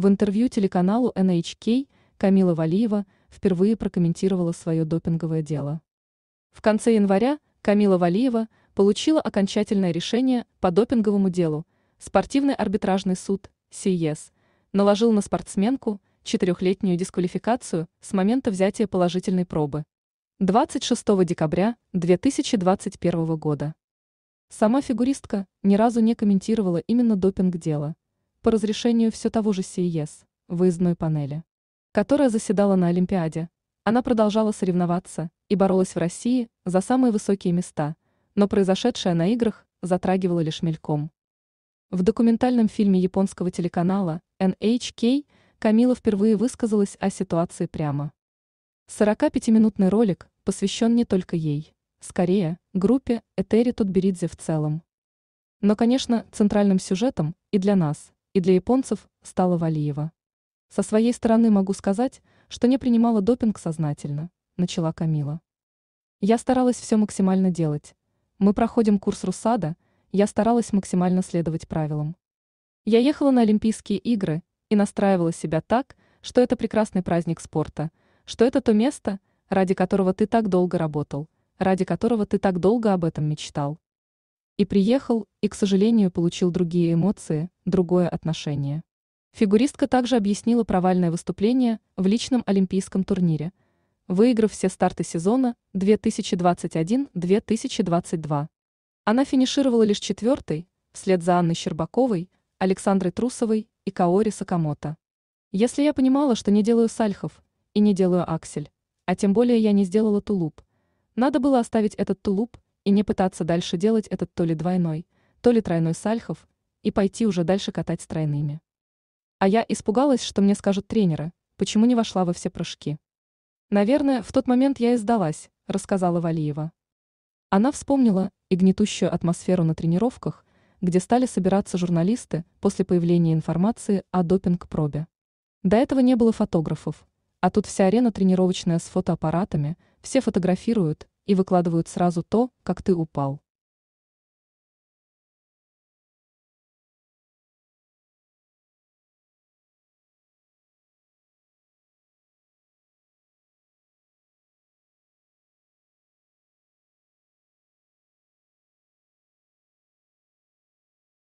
В интервью телеканалу NHK Камила Валиева впервые прокомментировала свое допинговое дело. В конце января Камила Валиева получила окончательное решение по допинговому делу. Спортивный арбитражный суд CES наложил на спортсменку четырехлетнюю дисквалификацию с момента взятия положительной пробы. 26 декабря 2021 года. Сама фигуристка ни разу не комментировала именно допинг дела по разрешению все того же СИЕС, e выездной панели, которая заседала на Олимпиаде. Она продолжала соревноваться и боролась в России за самые высокие места, но произошедшее на играх затрагивало лишь мельком. В документальном фильме японского телеканала NHK Камила впервые высказалась о ситуации прямо. 45-минутный ролик посвящен не только ей, скорее, группе Этери Тутберидзе в целом. Но, конечно, центральным сюжетом и для нас, и для японцев стала Валиева. Со своей стороны могу сказать, что не принимала допинг сознательно, начала Камила. Я старалась все максимально делать. Мы проходим курс Русада, я старалась максимально следовать правилам. Я ехала на Олимпийские игры и настраивала себя так, что это прекрасный праздник спорта, что это то место, ради которого ты так долго работал, ради которого ты так долго об этом мечтал. И приехал, и, к сожалению, получил другие эмоции, другое отношение. Фигуристка также объяснила провальное выступление в личном олимпийском турнире, выиграв все старты сезона 2021-2022. Она финишировала лишь четвертой, вслед за Анной Щербаковой, Александрой Трусовой и Каори Сакамото. Если я понимала, что не делаю сальхов и не делаю аксель, а тем более я не сделала тулуп, надо было оставить этот тулуп – и не пытаться дальше делать этот то ли двойной, то ли тройной сальхов, и пойти уже дальше катать с тройными. А я испугалась, что мне скажут тренеры, почему не вошла во все прыжки. Наверное, в тот момент я и сдалась, рассказала Валиева. Она вспомнила и гнетущую атмосферу на тренировках, где стали собираться журналисты после появления информации о допинг-пробе. До этого не было фотографов, а тут вся арена тренировочная с фотоаппаратами, все фотографируют, и выкладывают сразу то, как ты упал.